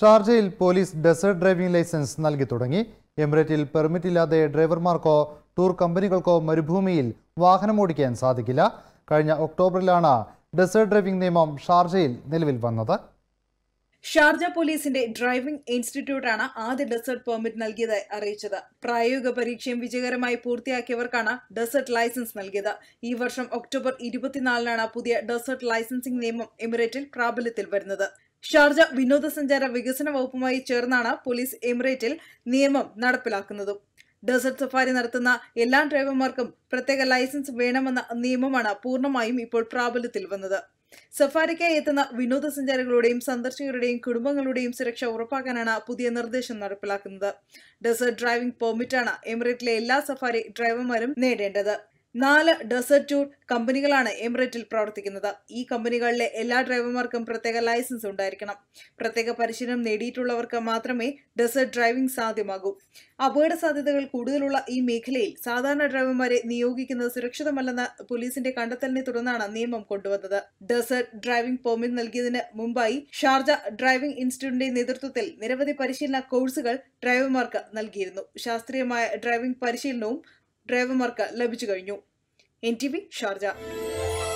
ഷാർജയിൽ police desert driving licence നൽകി തുടങ്ങി എമിറേറ്റിൽ പെർമിറ്റ് ഇല്ലാതെ ഡ്രൈവർമാർക്കോ ടൂർ കമ്പനികൾക്കോ മരുഭൂമിയിൽ വാഹനം ഓടിക്കാൻ സാധിക്കില്ല കഴിഞ്ഞ ഒക്ടോബറിലാണ് ഡെസേർട്ട് ഡ്രൈവിംഗ് നിയമം ഷാർജയിൽ നിലവിൽ വന്നത് ഷാർജ പോലീസിന്റെ ഡ്രൈവിംഗ് ഇൻസ്റ്റിറ്റ്യൂട്ടാണ് ആദ്യ ഡെസേർട്ട് പെർമിറ്റ് നൽകിയത് അറിയിച്ചത് പ്രായോഗിക പരീക്ഷയും വിജയകരമായി പൂർത്തിയാക്കിയവർക്കാണ് ഡെസേർട്ട് ലൈസൻസ് നൽകിയത് ഈ വർഷം ഒക്ടോബർ ഇരുപത്തിനാലിനാണ് പുതിയ ഡെസേർട്ട് ലൈസൻസിംഗ് നിയമം എമിറേറ്റിൽ പ്രാബല്യത്തിൽ വരുന്നത് ഷാർജ വിനോദസഞ്ചാര വികസന വകുപ്പുമായി ചേർന്നാണ് പോലീസ് എമിറേറ്റിൽ നിയമം നടപ്പിലാക്കുന്നത് ഡെസർട്ട് സഫാരി നടത്തുന്ന എല്ലാ ഡ്രൈവർമാർക്കും പ്രത്യേക ലൈസൻസ് വേണമെന്ന നിയമമാണ് പൂർണ്ണമായും ഇപ്പോൾ പ്രാബല്യത്തിൽ വന്നത് സഫാരിക്കായി എത്തുന്ന വിനോദസഞ്ചാരികളുടെയും സന്ദർശകരുടെയും കുടുംബങ്ങളുടെയും സുരക്ഷ ഉറപ്പാക്കാനാണ് പുതിയ നിർദ്ദേശം നടപ്പിലാക്കുന്നത് ഡെസേർട്ട് ഡ്രൈവിംഗ് പെർമിറ്റാണ് എമിറേറ്റിലെ എല്ലാ സഫാരി ഡ്രൈവർമാരും നേടേണ്ടത് നാല് ഡെസേർട്ട് ടൂർ കമ്പനികളാണ് എമിറേറ്റിൽ പ്രവർത്തിക്കുന്നത് ഈ കമ്പനികളിലെ എല്ലാ ഡ്രൈവർമാർക്കും പ്രത്യേക ലൈസൻസ് ഉണ്ടായിരിക്കണം പ്രത്യേക പരിശീലനം നേടിയിട്ടുള്ളവർക്ക് മാത്രമേ ഡെസേർട്ട് ഡ്രൈവിംഗ് സാധ്യമാകൂ അപകട സാധ്യതകൾ കൂടുതലുള്ള ഈ മേഖലയിൽ സാധാരണ ഡ്രൈവർമാരെ നിയോഗിക്കുന്നത് സുരക്ഷിതമല്ലെന്ന പോലീസിന്റെ കണ്ടെത്തലിനെ തുടർന്നാണ് നിയമം കൊണ്ടുവന്നത് ഡെസേർട്ട് ഡ്രൈവിംഗ് പെർമിറ്റ് നൽകിയതിന് മുമ്പായി ഷാർജ ഡ്രൈവിംഗ് ഇൻസ്റ്റിറ്റ്യൂട്ടിന്റെ നേതൃത്വത്തിൽ നിരവധി പരിശീലന കോഴ്സുകൾ ഡ്രൈവർമാർക്ക് നൽകിയിരുന്നു ശാസ്ത്രീയമായ ഡ്രൈവിംഗ് പരിശീലനവും ഡ്രൈവർമാർക്ക് ലഭിച്ചു കഴിഞ്ഞു എൻ ടി വി ഷാർജ